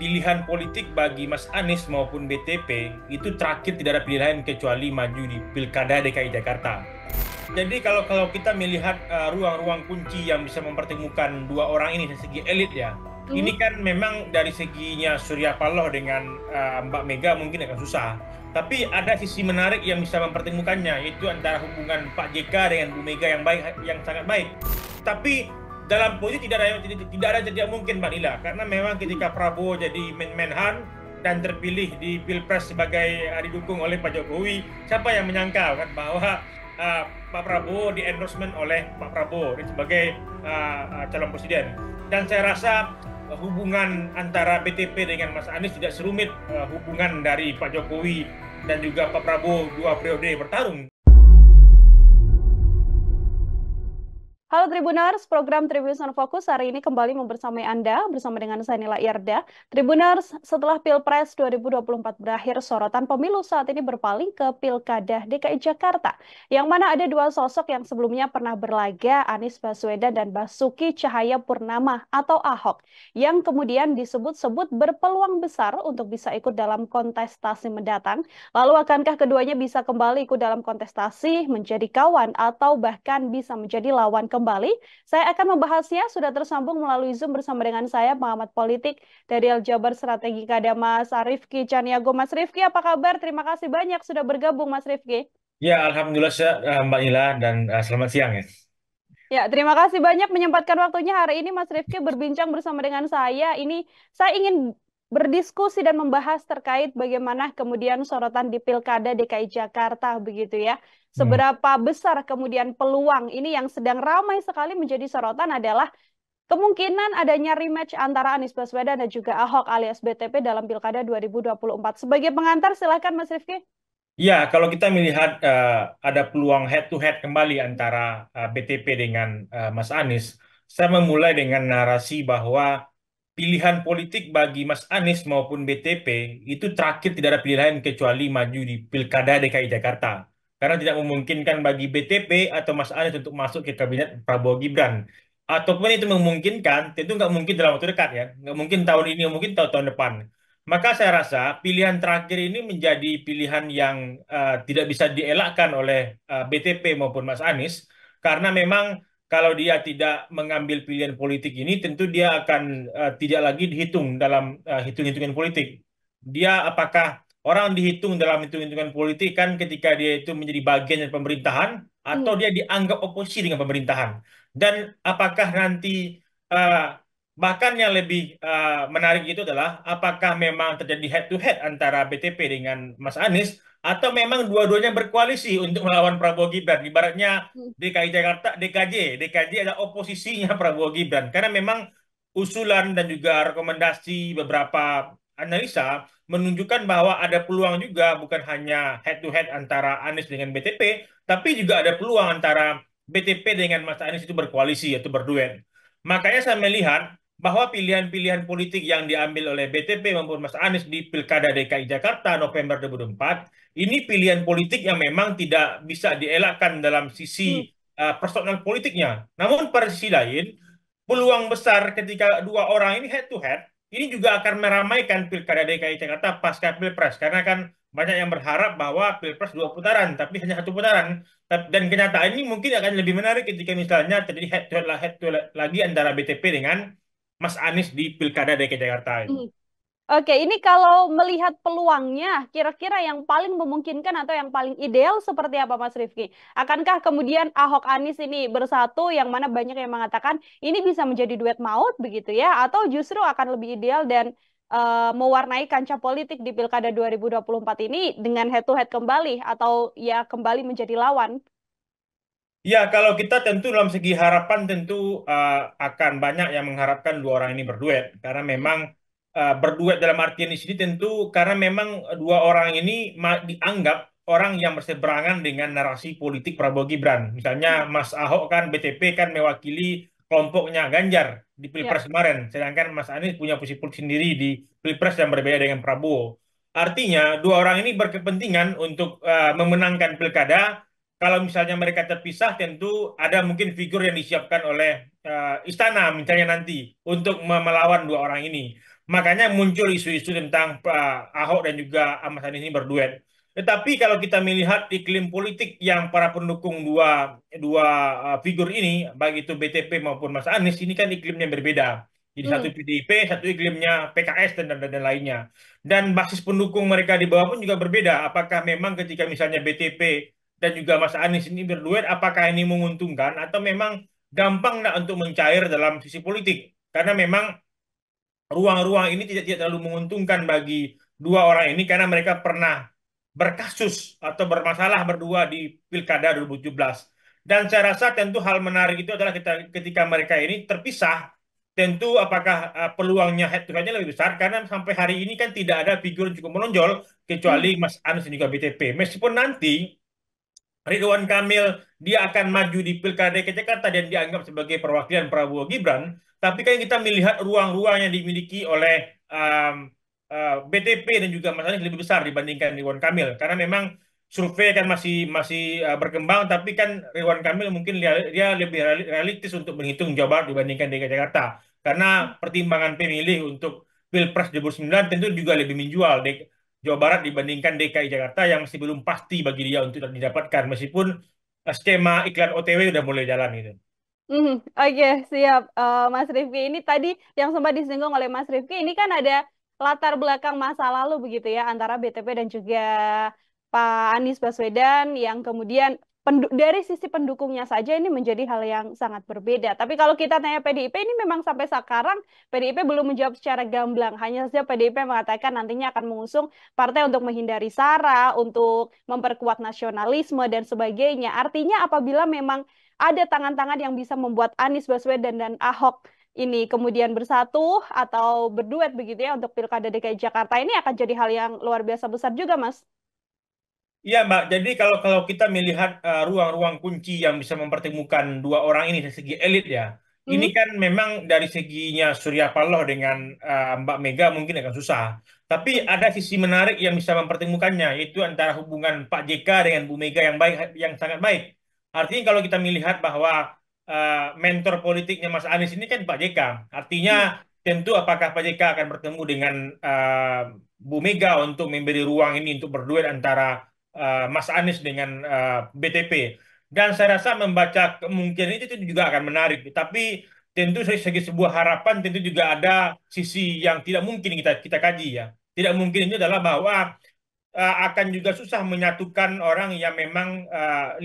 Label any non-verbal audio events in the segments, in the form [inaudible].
pilihan politik bagi Mas Anies maupun BTP itu terakhir tidak ada pilihan kecuali maju di Pilkada DKI Jakarta. Jadi kalau kalau kita melihat uh, ruang-ruang uh, kunci yang bisa mempertemukan dua orang ini dari segi elit ya, mm. ini kan memang dari seginya Surya Paloh dengan uh, Mbak Mega mungkin akan susah. Tapi ada sisi menarik yang bisa mempertemukannya, yaitu antara hubungan Pak JK dengan Bu Mega yang baik, yang sangat baik. Tapi dalam posisi tidak ada tidak, tidak ada tidak mungkin Mbak Lila karena memang ketika Prabowo jadi menhan dan terpilih di pilpres sebagai uh, didukung oleh Pak Jokowi siapa yang menyangka kan bahwa uh, Pak Prabowo di endorsement oleh Pak Prabowo sebagai uh, calon presiden dan saya rasa hubungan antara BTP dengan Mas Anies tidak serumit uh, hubungan dari Pak Jokowi dan juga Pak Prabowo dua periode bertarung Halo Tribuners, program on Fokus hari ini kembali membersamai Anda bersama dengan saya Nila Irda. Tribuners, setelah Pilpres 2024 berakhir, sorotan pemilu saat ini berpaling ke Pilkada DKI Jakarta, yang mana ada dua sosok yang sebelumnya pernah berlaga, Anies Baswedan dan Basuki Cahaya Purnama atau Ahok, yang kemudian disebut-sebut berpeluang besar untuk bisa ikut dalam kontestasi mendatang. Lalu akankah keduanya bisa kembali ikut dalam kontestasi, menjadi kawan, atau bahkan bisa menjadi lawan ke kembali. Saya akan membahasnya sudah tersambung melalui Zoom bersama dengan saya pengamat politik dari El Jabar Strategi Kada Mas Arifki Caniago. Mas Rifki, apa kabar? Terima kasih banyak sudah bergabung Mas Rifki. Ya, alhamdulillah eh, Mbak Nila dan eh, selamat siang ya. Ya, terima kasih banyak menyempatkan waktunya hari ini Mas Rifki berbincang bersama dengan saya. Ini saya ingin berdiskusi dan membahas terkait bagaimana kemudian sorotan di Pilkada DKI Jakarta begitu ya. Hmm. Seberapa hmm. besar kemudian peluang ini yang sedang ramai sekali menjadi sorotan adalah kemungkinan adanya rematch antara Anies Baswedan dan juga Ahok alias BTP dalam Pilkada 2024. Sebagai pengantar silahkan Mas Rifki. Ya, kalau kita melihat uh, ada peluang head to head kembali antara uh, eh, BTP dengan uh, Mas Anies, saya memulai dengan narasi bahwa pilihan politik bagi Mas Anies maupun BTP itu terakhir tidak ada pilihan kecuali maju di Pilkada DKI Jakarta. Karena tidak memungkinkan bagi BTP atau Mas Anies untuk masuk ke kabinet Prabowo Gibran. Ataupun itu memungkinkan, tentu nggak mungkin dalam waktu dekat ya. Nggak mungkin tahun ini, nggak mungkin tahun, tahun depan. Maka saya rasa pilihan terakhir ini menjadi pilihan yang uh, tidak bisa dielakkan oleh uh, eh, BTP maupun Mas Anies. Karena memang kalau dia tidak mengambil pilihan politik ini, tentu dia akan uh, tidak lagi dihitung dalam uh, hitung-hitungan politik. Dia apakah orang dihitung dalam hitung-hitungan politik kan ketika dia itu menjadi bagian dari pemerintahan atau hmm. dia dianggap oposisi dengan pemerintahan. Dan apakah nanti uh, bahkan yang lebih uh, menarik itu adalah apakah memang terjadi head to head antara BTP dengan Mas Anies atau memang dua-duanya berkoalisi untuk melawan Prabowo Gibran. Ibaratnya hmm. DKI Jakarta, DKJ, DKJ ada oposisinya [laughs] Prabowo Gibran. Karena memang usulan dan juga rekomendasi beberapa analisa menunjukkan bahwa ada peluang juga bukan hanya head to head antara Anies dengan BTP, tapi juga ada peluang antara BTP dengan Mas Anies itu berkoalisi atau berduet. Makanya saya melihat bahwa pilihan-pilihan politik yang diambil oleh BTP maupun Mas Anies di Pilkada DKI Jakarta November 2004 ini pilihan politik yang memang tidak bisa dielakkan dalam sisi hmm. uh, personal politiknya. Namun pada sisi lain, peluang besar ketika dua orang ini head to head ini juga akan meramaikan Pilkada DKI Jakarta pasca Pilpres karena kan banyak yang berharap bahwa Pilpres dua putaran tapi hanya satu putaran dan kenyataan ini mungkin akan lebih menarik ketika misalnya terjadi head to head, head to head lagi antara BTP dengan Mas Anies di Pilkada DKI Jakarta. Ini. Hmm. Oke, ini kalau melihat peluangnya, kira-kira yang paling memungkinkan atau yang paling ideal seperti apa Mas Rifki? Akankah kemudian Ahok Anies ini bersatu yang mana banyak yang mengatakan ini bisa menjadi duet maut begitu ya? Atau justru akan lebih ideal dan uh, mewarnai kancah politik di Pilkada 2024 ini dengan head-to-head -head kembali atau ya kembali menjadi lawan? Ya, kalau kita tentu dalam segi harapan tentu uh, akan banyak yang mengharapkan dua orang ini berduet karena memang uh, berduet dalam artian di sini tentu karena memang dua orang ini dianggap orang yang berseberangan dengan narasi politik Prabowo Gibran. Misalnya hmm. Mas Ahok kan BTP kan mewakili kelompoknya Ganjar di ya. Pilpres ya. kemarin, sedangkan Mas Anies punya posisi politik sendiri di Pilpres yang berbeda dengan Prabowo. Artinya dua orang ini berkepentingan untuk uh, memenangkan pilkada kalau misalnya mereka terpisah tentu ada mungkin figur yang disiapkan oleh uh, istana misalnya nanti untuk melawan dua orang ini. Makanya muncul isu-isu tentang uh, Ahok dan juga Ahmad Sani ini berduet. Tetapi kalau kita melihat iklim politik yang para pendukung dua dua uh, figur ini baik itu BTP maupun Mas Anies ini kan iklimnya berbeda. Jadi hmm. satu PDIP, satu iklimnya PKS dan, dan dan lainnya. Dan basis pendukung mereka di bawah pun juga berbeda. Apakah memang ketika misalnya BTP dan juga Mas Anies ini berduet, apakah ini menguntungkan atau memang gampang nak untuk mencair dalam sisi politik? Karena memang ruang-ruang ini tidak, tidak terlalu menguntungkan bagi dua orang ini karena mereka pernah berkasus atau bermasalah berdua di Pilkada 2017. Dan saya rasa tentu hal menarik itu adalah kita, ketika mereka ini terpisah, tentu apakah uh, peluangnya head to headnya lebih besar karena sampai hari ini kan tidak ada figur yang cukup menonjol kecuali hmm. Mas Anies dan juga BTP. Meskipun nanti Ridwan Kamil dia akan maju di Pilkada DKI Jakarta dan dianggap sebagai perwakilan Prabowo Gibran, tapi kan kita melihat ruang-ruang yang dimiliki oleh um, uh, BTP dan juga Mas Anies lebih besar dibandingkan Ridwan Kamil karena memang survei kan masih masih uh, berkembang tapi kan Ridwan Kamil mungkin dia, dia lebih realistis untuk menghitung Jawa Barat dibandingkan DKI Jakarta karena pertimbangan pemilih untuk Pilpres 2009 tentu juga lebih menjual Jawa Barat dibandingkan DKI Jakarta yang masih belum pasti bagi dia untuk didapatkan meskipun eh, skema iklan OTW sudah mulai jalan gitu. Hmm, Oke, okay, siap. Uh, Mas Rifki, ini tadi yang sempat disinggung oleh Mas Rifki, ini kan ada latar belakang masa lalu begitu ya, antara BTP dan juga Pak Anies Baswedan yang kemudian dari sisi pendukungnya saja ini menjadi hal yang sangat berbeda. Tapi kalau kita tanya PDIP ini memang sampai sekarang PDIP belum menjawab secara gamblang. Hanya saja PDIP mengatakan nantinya akan mengusung partai untuk menghindari SARA, untuk memperkuat nasionalisme dan sebagainya. Artinya apabila memang ada tangan-tangan yang bisa membuat Anies Baswedan dan Ahok ini kemudian bersatu atau berduet begitu ya untuk Pilkada DKI Jakarta ini akan jadi hal yang luar biasa besar juga, Mas. Iya Mbak, jadi kalau kalau kita melihat eh, ruang-ruang uh, kunci yang bisa mempertemukan dua orang ini dari segi elit ya, hmm. ini kan memang dari seginya Surya Paloh dengan uh, Mbak Mega mungkin akan susah. Tapi ada sisi menarik yang bisa mempertemukannya, yaitu antara hubungan Pak JK dengan Bu Mega yang baik, yang sangat baik. Artinya kalau kita melihat bahwa uh, mentor politiknya Mas Anies ini kan Pak JK, artinya hmm. tentu apakah Pak JK akan bertemu dengan uh, Bu Mega untuk memberi ruang ini untuk berduet antara Eh, Mas Anies dengan eh, BTP. Dan saya rasa membaca kemungkinan itu, itu juga akan menarik. Tapi tentu dari segi sebuah harapan tentu juga ada sisi yang tidak mungkin kita kita kaji ya. Tidak mungkin ini adalah bahwa eh, akan juga susah menyatukan orang yang memang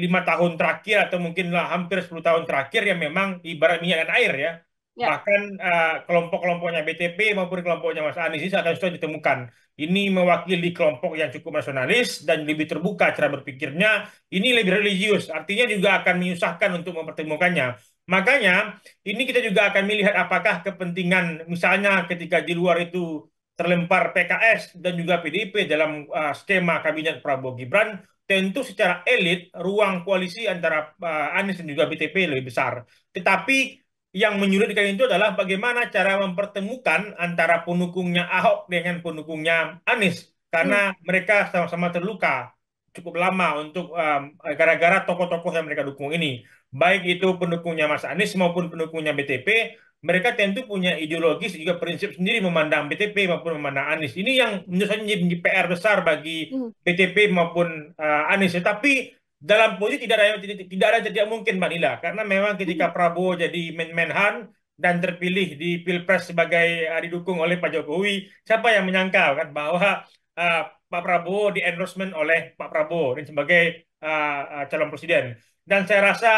lima tahun terakhir atau mungkinlah hampir 10 tahun terakhir yang memang ibarat minyak dan air ya Ya. Bahkan uh, kelompok-kelompoknya BTP maupun kelompoknya Mas Anies ini akan sudah ditemukan. Ini mewakili kelompok yang cukup nasionalis dan lebih terbuka cara berpikirnya. Ini lebih religius, artinya juga akan menyusahkan untuk mempertemukannya. Makanya ini kita juga akan melihat apakah kepentingan misalnya ketika di luar itu terlempar PKS dan juga PDIP dalam uh, skema kabinet Prabowo Gibran tentu secara elit ruang koalisi antara uh, Anies dan juga BTP lebih besar. Tetapi yang menyulitkan itu adalah bagaimana cara mempertemukan antara pendukungnya Ahok dengan pendukungnya Anies karena hmm. mereka sama-sama terluka cukup lama untuk um, gara-gara tokoh-tokoh yang mereka dukung ini baik itu pendukungnya Mas Anies maupun pendukungnya BTP mereka tentu punya ideologis juga prinsip sendiri memandang BTP maupun memandang Anies ini yang menurut saya menjadi PR besar bagi hmm. BTP maupun uh, Anies tetapi dalam politik tidak ada tidak ada tidak mungkin Mbak Nila karena memang ketika hmm. Prabowo jadi menhan dan terpilih di Pilpres sebagai uh, didukung oleh Pak Jokowi siapa yang menyangka kan bahwa uh, Pak Prabowo di endorsement oleh Pak Prabowo dan sebagai uh, uh, calon presiden dan saya rasa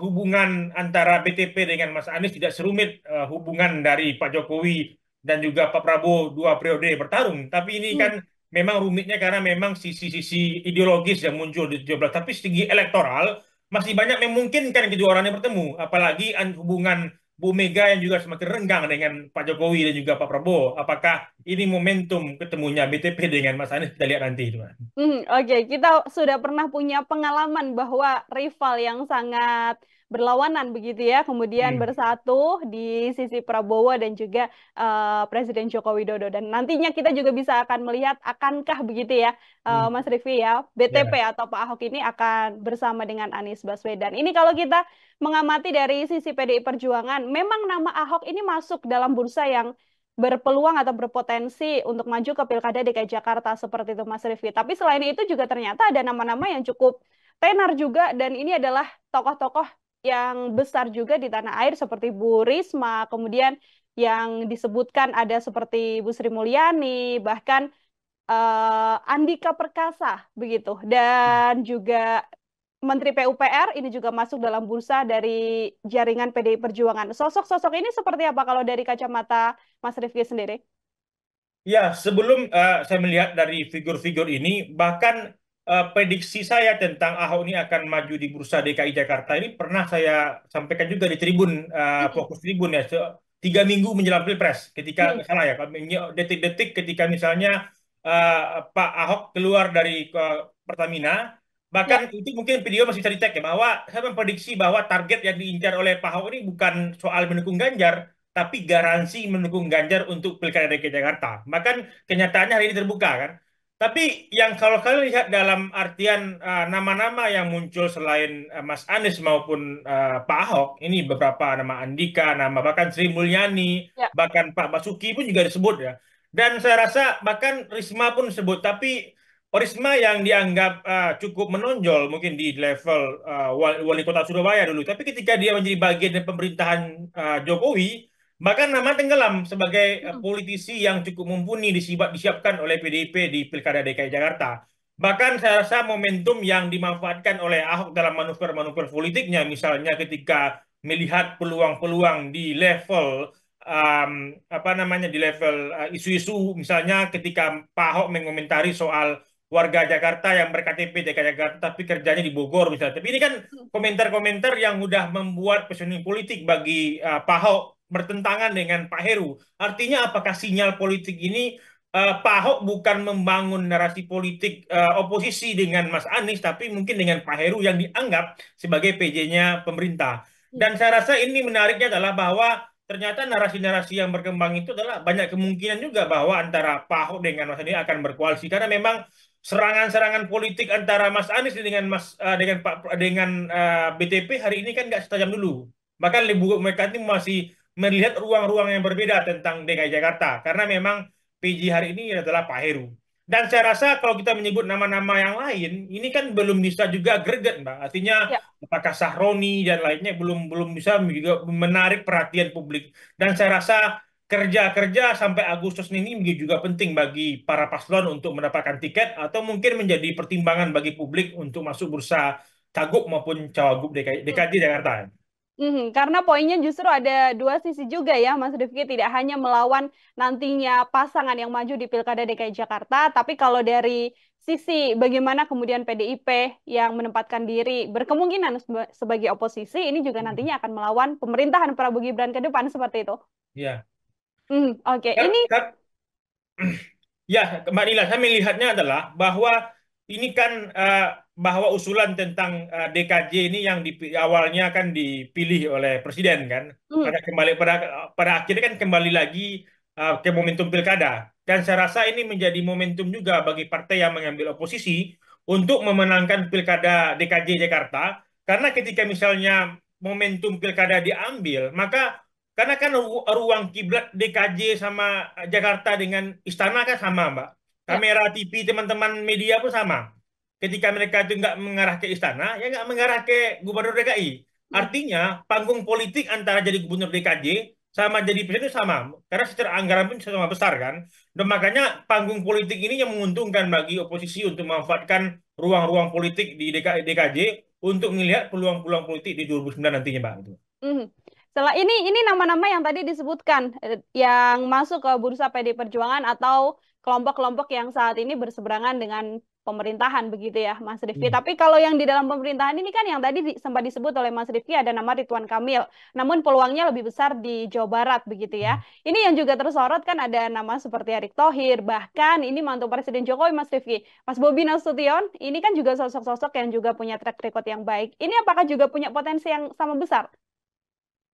hubungan antara BTP dengan Mas Anies tidak serumit uh, hubungan dari Pak Jokowi dan juga Pak Prabowo dua periode bertarung tapi ini hmm. kan memang rumitnya karena memang sisi-sisi ideologis yang muncul di 17 tapi segi elektoral masih banyak memungkinkan kedua orangnya bertemu apalagi hubungan Bu Mega yang juga semakin renggang dengan Pak Jokowi dan juga Pak Prabowo apakah ini momentum ketemunya BTP dengan Mas Anies kita lihat nanti itu. Hmm, Oke, okay. kita sudah pernah punya pengalaman bahwa rival yang sangat berlawanan begitu ya, kemudian hmm. bersatu di sisi Prabowo dan juga uh, Presiden Joko Widodo dan nantinya kita juga bisa akan melihat akankah begitu ya, uh, hmm. Mas Rifi ya, BTP yeah. atau Pak Ahok ini akan bersama dengan Anies Baswedan. Ini kalau kita mengamati dari sisi PDI Perjuangan, memang nama Ahok ini masuk dalam bursa yang berpeluang atau berpotensi untuk maju ke Pilkada DKI Jakarta seperti itu Mas Rifki. Tapi selain itu juga ternyata ada nama-nama yang cukup tenar juga dan ini adalah tokoh-tokoh yang besar juga di tanah air seperti Bu Risma, kemudian yang disebutkan ada seperti Bu Sri Mulyani, bahkan uh, Andika Perkasa begitu dan juga Menteri PUPR ini juga masuk dalam bursa dari jaringan PDI Perjuangan. Sosok-sosok ini seperti apa kalau dari kacamata Mas Rifki sendiri? Ya, sebelum uh, saya melihat dari figur-figur ini, bahkan uh, prediksi saya tentang Ahok ini akan maju di bursa DKI Jakarta ini pernah saya sampaikan juga di Tribun, uh, fokus Tribun ya, tiga minggu menjelang Pilpres, ketika hmm. salah ya, detik-detik ketika misalnya uh, Pak Ahok keluar dari uh, Pertamina, Bahkan ya. itu mungkin video masih bisa dicek ya bahwa saya memprediksi bahwa target yang diincar oleh Pak Ahok ini bukan soal mendukung Ganjar, tapi garansi mendukung Ganjar untuk Pilkada DKI Jakarta. Bahkan kenyataannya hari ini terbuka kan. Tapi yang kalau kalian lihat dalam artian eh, nama-nama uh, yang muncul selain uh, Mas Anies maupun uh, Pak Ahok, ini beberapa nama Andika, nama bahkan Sri Mulyani, ya. bahkan Pak Basuki pun juga disebut ya. Dan saya rasa bahkan Risma pun disebut, tapi Orisma yang dianggap uh, cukup menonjol mungkin di level uh, wali kota Surabaya dulu, tapi ketika dia menjadi bagian dari pemerintahan uh, Jokowi, bahkan nama tenggelam sebagai uh, politisi yang cukup mumpuni disiap, disiapkan oleh PDIP di Pilkada DKI Jakarta. Bahkan saya rasa momentum yang dimanfaatkan oleh Ahok dalam manuver-manuver politiknya, misalnya ketika melihat peluang-peluang di level um, apa namanya di level isu-isu, uh, isu -isu, misalnya ketika Pak Ahok mengomentari soal warga Jakarta yang berKTP DKI Jakarta tapi kerjanya di Bogor misalnya. Tapi ini kan hmm. komentar-komentar yang sudah membuat positioning politik bagi uh, Pak Ahok bertentangan dengan Pak Heru. Artinya apakah sinyal politik ini uh, Pak Ahok bukan membangun narasi politik uh, oposisi dengan Mas Anies tapi mungkin dengan Pak Heru yang dianggap sebagai PJ-nya pemerintah. Hmm. Dan saya rasa ini menariknya adalah bahwa ternyata narasi-narasi yang berkembang itu adalah banyak kemungkinan juga bahwa antara Pak Ahok dengan Mas Anies akan berkoalisi karena memang serangan-serangan politik antara Mas Anies dengan Mas uh, dengan Pak dengan uh, eh, BTP hari ini kan nggak setajam dulu. Bahkan Ibu ini masih melihat ruang-ruang yang berbeda tentang DKI Jakarta karena memang PJ hari ini adalah Pak Heru. Dan saya rasa kalau kita menyebut nama-nama yang lain, ini kan belum bisa juga greget, Mbak. Artinya ya. apakah Sahroni dan lainnya belum belum bisa juga menarik perhatian publik. Dan saya rasa kerja-kerja sampai Agustus ini juga penting bagi para paslon untuk mendapatkan tiket atau mungkin menjadi pertimbangan bagi publik untuk masuk bursa Cagup maupun Cawagup hmm. DKI, Jakarta. Mm-hmm. Karena poinnya justru ada dua sisi juga ya Mas Rifki tidak hanya melawan nantinya pasangan yang maju di Pilkada DKI Jakarta tapi kalau dari sisi bagaimana kemudian PDIP yang menempatkan diri berkemungkinan sebagai oposisi ini juga hmm. nantinya akan melawan pemerintahan Prabowo Gibran ke depan seperti itu. Iya. Hmm, oke. Okay. Ini kan, [clears throat] ya, Mbak Nila, saya melihatnya adalah bahwa ini kan uh, bahwa usulan tentang uh, eh, DKJ ini yang di, awalnya kan dipilih oleh presiden kan. Hmm. Pada kembali pada pada akhirnya kan kembali lagi uh, ke momentum pilkada. Dan saya rasa ini menjadi momentum juga bagi partai yang mengambil oposisi untuk memenangkan pilkada DKJ Jakarta. Karena ketika misalnya momentum pilkada diambil, maka karena kan ruang kiblat DKJ sama Jakarta dengan istana kan sama, Mbak. Ya. Kamera TV teman-teman media pun sama. Ketika mereka itu nggak mengarah ke istana, ya nggak mengarah ke Gubernur DKI. Ya. Artinya panggung politik antara jadi Gubernur DKJ sama jadi presiden itu sama. Karena secara anggaran pun sama besar kan. Dan makanya panggung politik ini yang menguntungkan bagi oposisi untuk memanfaatkan ruang-ruang politik di DKJ untuk melihat peluang-peluang politik di 2009 nantinya, Mbak. Gitu. Mhm. Setelah ini ini nama-nama yang tadi disebutkan eh, yang masuk ke bursa PD Perjuangan atau kelompok-kelompok yang saat ini berseberangan dengan pemerintahan begitu ya Mas Rifki. Hmm. Tapi kalau yang di dalam pemerintahan ini kan yang tadi sempat disebut oleh Mas Rifki ada nama Ridwan Kamil. Namun peluangnya lebih besar di Jawa Barat begitu ya. Hmm. Ini yang juga tersorot kan ada nama seperti Erick Thohir, bahkan ini mantu Presiden Jokowi Mas Rifki. Mas Bobi Nasution ini kan juga sosok-sosok yang juga punya track record yang baik. Ini apakah juga punya potensi yang sama besar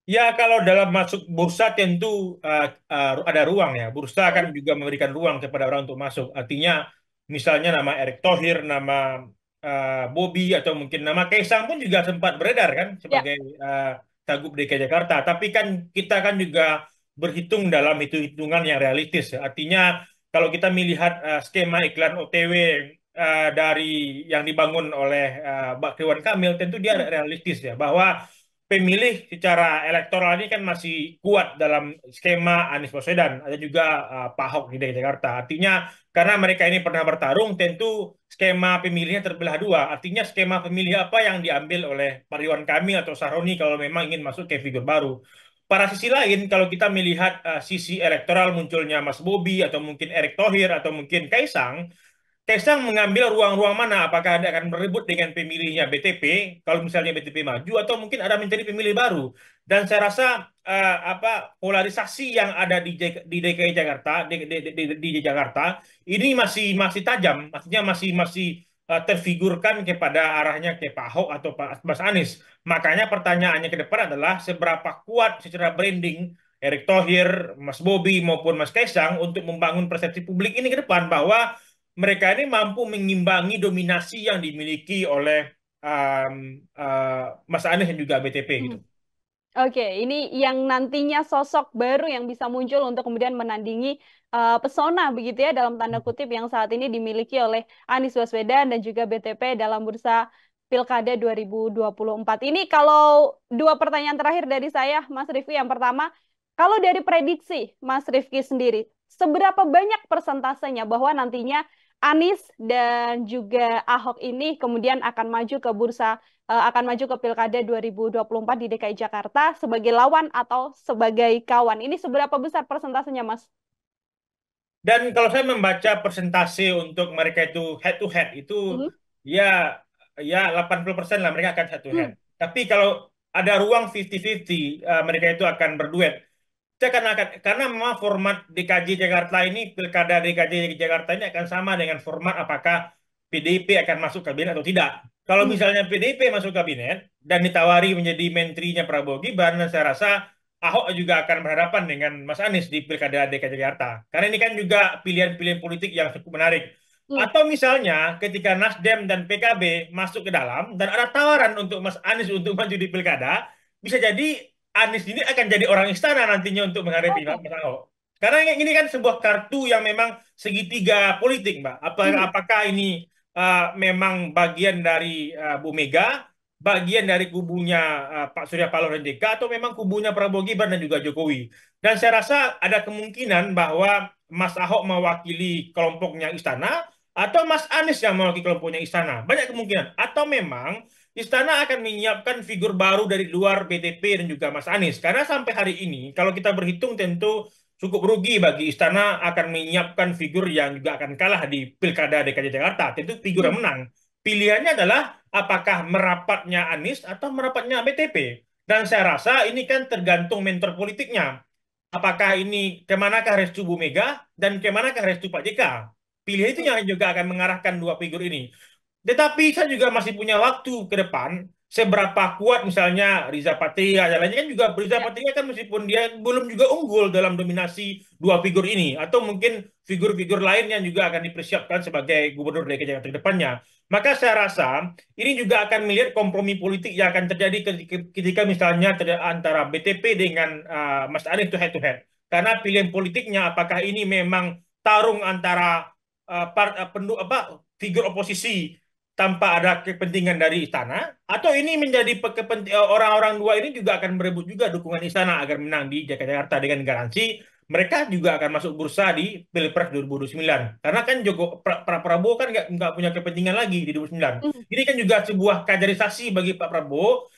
Ya, kalau dalam masuk bursa tentu uh, uh, ada ruang ya. Bursa akan hmm. juga memberikan ruang kepada orang untuk masuk. Artinya, misalnya nama Erick Thohir, nama uh, eh, Bobby, atau mungkin nama Kaisang pun juga sempat beredar kan ya. sebagai ya. uh, DKI Jakarta. Tapi kan kita kan juga berhitung dalam hitung-hitungan yang realistis. Artinya, kalau kita melihat uh, skema iklan OTW uh, dari yang dibangun oleh uh, Bakriwan Kamil, tentu dia hmm. realistis ya bahwa pemilih secara elektoral ini kan masih kuat dalam skema Anies Baswedan, ada juga uh, Pak Ahok di DKI Jakarta. Artinya karena mereka ini pernah bertarung, tentu skema pemilihnya terbelah dua. Artinya skema pemilih apa yang diambil oleh Pariwan Kamil atau Saroni kalau memang ingin masuk ke figur baru. Para sisi lain, kalau kita melihat uh, sisi elektoral munculnya Mas Bobi atau mungkin Erick Thohir atau mungkin Kaisang, Kaisang mengambil ruang-ruang mana? Apakah ada akan berebut dengan pemilihnya BTP kalau misalnya BTP maju atau mungkin ada menjadi pemilih baru? Dan saya rasa uh, apa polarisasi yang ada di di DKI Jakarta di, di, di, di Jakarta ini masih masih tajam, maksudnya masih masih uh, terfigurkan kepada arahnya ke Pak Ahok atau Pak Mas Anies. Makanya pertanyaannya ke depan adalah seberapa kuat secara branding Erick Thohir, Mas Bobi maupun Mas Kaisang untuk membangun persepsi publik ini ke depan bahwa mereka ini mampu mengimbangi dominasi yang dimiliki oleh um, uh, Mas Anies dan juga BTP hmm. gitu. Oke, okay, ini yang nantinya sosok baru yang bisa muncul untuk kemudian menandingi uh, pesona begitu ya dalam tanda hmm. kutip yang saat ini dimiliki oleh Anies Baswedan dan juga BTP dalam bursa Pilkada 2024. Ini kalau dua pertanyaan terakhir dari saya, Mas Rifi, Yang pertama, kalau dari prediksi Mas Rifki sendiri, seberapa banyak persentasenya bahwa nantinya Anies dan juga Ahok ini kemudian akan maju ke bursa eh, akan maju ke Pilkada 2024 di DKI Jakarta sebagai lawan atau sebagai kawan. Ini seberapa besar persentasenya, Mas? Dan kalau saya membaca persentase untuk mereka itu head to head itu hmm. ya ya 80% lah mereka akan head to head. Hmm. Tapi kalau ada ruang 50-50 uh, eh, mereka itu akan berduet akan karena memang format DKJ Jakarta ini pilkada DKJ Jakarta ini akan sama dengan format apakah PDIP akan masuk kabinet atau tidak. Kalau hmm. misalnya PDIP masuk kabinet dan ditawari menjadi menterinya Prabowo Gibran, saya rasa Ahok juga akan berhadapan dengan Mas Anies di pilkada DKJ Jakarta. Karena ini kan juga pilihan-pilihan politik yang cukup menarik. Hmm. Atau misalnya ketika Nasdem dan PKB masuk ke dalam dan ada tawaran untuk Mas Anies untuk maju di pilkada, bisa jadi Anies ini akan jadi orang istana nantinya untuk menghadapi Mas Ahok. Karena ini kan sebuah kartu yang memang segitiga politik, Mbak. Apa, hmm. Apakah ini uh, memang bagian dari uh, Bu Mega, bagian dari kubunya uh, Pak Surya Paloh dan JK, atau memang kubunya Prabowo Gibran dan juga Jokowi? Dan saya rasa ada kemungkinan bahwa Mas Ahok mewakili kelompoknya Istana, atau Mas Anies yang mewakili kelompoknya Istana. Banyak kemungkinan. Atau memang Istana akan menyiapkan figur baru dari luar BDP dan juga Mas Anies. Karena sampai hari ini, kalau kita berhitung tentu cukup rugi bagi Istana akan menyiapkan figur yang juga akan kalah di Pilkada DKI Jakarta. Tentu figur yang hmm. menang. Pilihannya adalah apakah merapatnya Anies atau merapatnya BTP. Dan saya rasa ini kan tergantung mentor politiknya. Apakah ini kemanakah restu Bu Mega dan kemanakah restu Pak JK? Pilihan itu yang juga akan mengarahkan dua figur ini. Tetapi saya juga masih punya waktu ke depan. Seberapa kuat misalnya Riza Patria dan lainnya kan juga Riza ya. Patria kan meskipun dia belum juga unggul dalam dominasi dua figur ini atau mungkin figur-figur lain yang juga akan dipersiapkan sebagai gubernur DKI Jakarta ke depannya. Maka saya rasa ini juga akan melihat kompromi politik yang akan terjadi ketika misalnya antara BTP dengan uh, Mas Arief itu head to head. Karena pilihan politiknya apakah ini memang tarung antara uh, part, uh, pendu, apa figur oposisi tanpa ada kepentingan dari istana atau ini menjadi eh, orang-orang dua ini juga akan merebut juga dukungan istana agar menang di Jakarta dengan garansi mereka juga akan masuk bursa di Pilpres 2029 karena kan Joko pra, pra Prabowo kan nggak punya kepentingan lagi di 2029 mm. ini kan juga sebuah kaderisasi bagi Pak Prabowo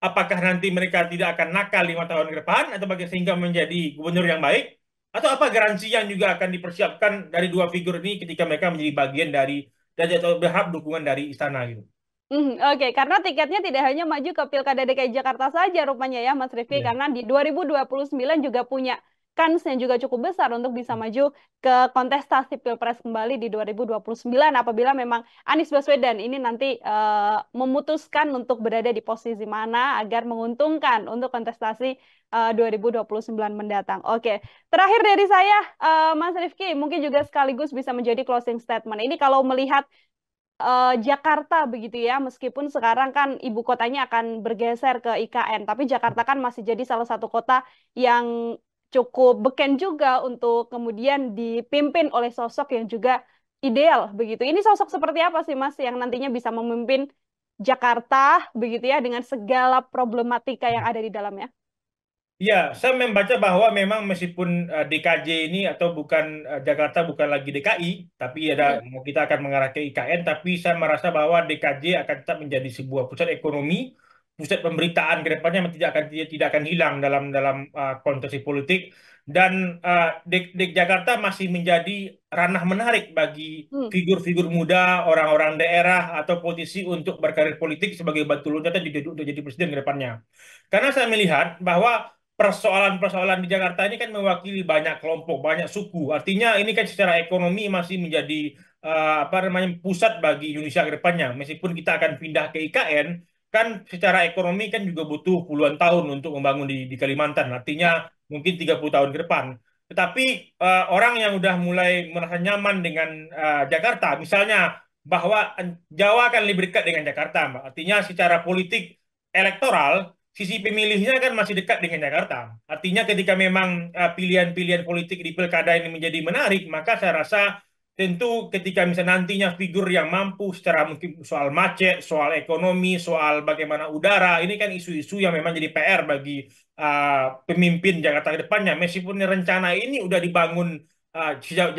apakah nanti mereka tidak akan nakal lima tahun ke depan atau bagi sehingga menjadi gubernur yang baik atau apa garansi yang juga akan dipersiapkan dari dua figur ini ketika mereka menjadi bagian dari Ganjar Pranowo berharap dukungan dari istana gitu. Mm, Oke, okay. karena tiketnya tidak hanya maju ke Pilkada DKI Jakarta saja rupanya ya Mas Rifki, yeah. karena di 2029 juga punya kansnya juga cukup besar untuk bisa hmm. maju ke kontestasi Pilpres kembali di 2029 apabila memang Anies Baswedan ini nanti uh, memutuskan untuk berada di posisi mana agar menguntungkan untuk kontestasi eh, uh, 2029 mendatang. Oke, terakhir dari saya uh, Mas Rifki mungkin juga sekaligus bisa menjadi closing statement. Ini kalau melihat uh, Jakarta begitu ya, meskipun sekarang kan ibu kotanya akan bergeser ke IKN, tapi Jakarta kan masih jadi salah satu kota yang cukup beken juga untuk kemudian dipimpin oleh sosok yang juga ideal begitu. Ini sosok seperti apa sih Mas yang nantinya bisa memimpin Jakarta begitu ya dengan segala problematika yang ada di dalamnya? Ya, saya membaca bahwa memang meskipun uh, eh, DKJ ini atau bukan uh, Jakarta bukan lagi DKI, tapi ada ya. kita akan mengarah ke IKN, tapi saya merasa bahwa DKJ akan tetap menjadi sebuah pusat ekonomi pusat pemberitaan ke depannya tidak akan tidak akan hilang dalam dalam uh, kontestasi politik dan uh, Dek, Dek Jakarta masih menjadi ranah menarik bagi hmm. figur-figur hmm. muda, orang-orang daerah atau posisi untuk berkarir politik sebagai batu loncatan jadi untuk jadi presiden ke depannya. Karena saya melihat bahwa persoalan-persoalan di Jakarta ini kan mewakili banyak kelompok, banyak suku. Artinya ini kan secara ekonomi masih menjadi uh, apa namanya pusat bagi Indonesia ke depannya. Meskipun kita akan pindah ke IKN, kan secara ekonomi kan juga butuh puluhan tahun untuk membangun di, di Kalimantan. Artinya mungkin 30 tahun ke depan. Tetapi uh, orang yang sudah mulai merasa nyaman dengan uh, Jakarta, misalnya bahwa Jawa akan lebih dekat dengan Jakarta, Mbak. Artinya secara politik elektoral, sisi pemilihnya kan masih dekat dengan Jakarta. Artinya ketika memang eh, pilihan-pilihan uh, pilihan -pilihan politik di pilkada ini menjadi menarik, maka saya rasa tentu ketika misalnya nantinya figur yang mampu secara mungkin soal macet, soal ekonomi, soal bagaimana udara, ini kan isu-isu yang memang jadi PR bagi uh, pemimpin Jakarta ke depannya. Meskipun rencana ini udah dibangun uh,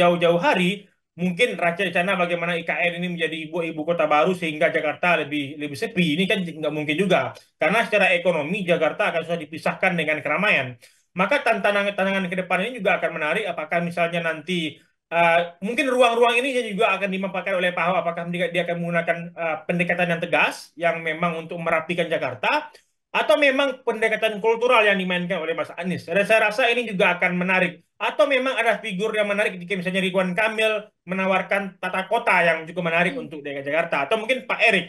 jauh-jauh hari, mungkin rencana bagaimana IKN ini menjadi ibu ibu kota baru sehingga Jakarta lebih lebih sepi ini kan nggak mungkin juga karena secara ekonomi Jakarta akan sudah dipisahkan dengan keramaian maka tantangan tantangan ke depan ini juga akan menarik apakah misalnya nanti Uh, mungkin ruang-ruang ini juga akan dimanfaatkan oleh Pak Ahok. Apakah dia akan menggunakan uh, pendekatan yang tegas, yang memang untuk merapikan Jakarta, atau memang pendekatan kultural yang dimainkan oleh Mas Anies. Dan saya rasa ini juga akan menarik. Atau memang ada figur yang menarik ketika misalnya Ridwan Kamil menawarkan tata kota yang cukup menarik hmm. untuk DKI Jakarta. Atau mungkin Pak Erik.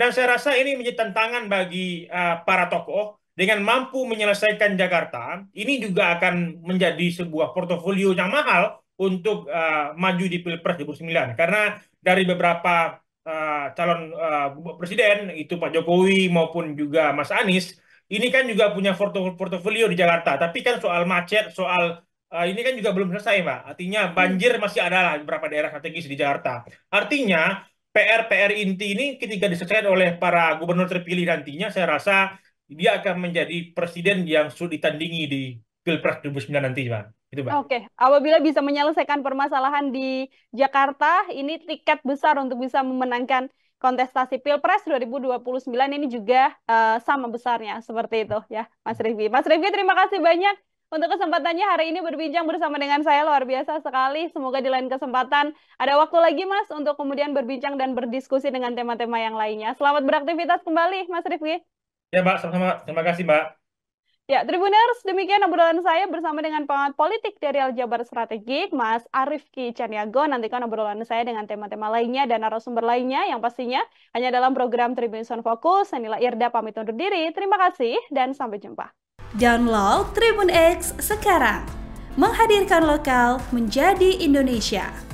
Dan saya rasa ini menjadi tantangan bagi uh, para tokoh dengan mampu menyelesaikan Jakarta. Ini juga akan menjadi sebuah portofolio yang mahal untuk uh, maju di Pilpres 2009 karena dari beberapa uh, calon uh, presiden itu Pak Jokowi maupun juga Mas Anies ini kan juga punya portofolio di Jakarta tapi kan soal macet soal uh, ini kan juga belum selesai Mbak artinya hmm. banjir masih ada lah beberapa daerah strategis di Jakarta artinya PR-PR inti ini ketika diselesaikan oleh para gubernur terpilih nantinya, saya rasa dia akan menjadi presiden yang sulit ditandingi di Pilpres 2009 nanti, Pak. Itu, Oke, apabila bisa menyelesaikan permasalahan di Jakarta, ini tiket besar untuk bisa memenangkan kontestasi Pilpres 2029 ini juga uh, sama besarnya seperti itu ya, Mas Rifki. Mas Rifki, terima kasih banyak untuk kesempatannya hari ini berbincang bersama dengan saya luar biasa sekali. Semoga di lain kesempatan ada waktu lagi Mas untuk kemudian berbincang dan berdiskusi dengan tema-tema yang lainnya. Selamat beraktivitas kembali Mas Rifki. Ya Mbak, sama-sama. Terima kasih Mbak. Ya, Tribuners, demikian obrolan saya bersama dengan pengamat politik dari Aljabar Strategik, Mas Arif Ki Caniago. Nantikan obrolan saya dengan tema-tema lainnya dan narasumber lainnya yang pastinya hanya dalam program Tribuners on Fokus. Saya Nila Irda pamit undur diri. Terima kasih dan sampai jumpa. Download Tribun X sekarang. Menghadirkan lokal menjadi Indonesia.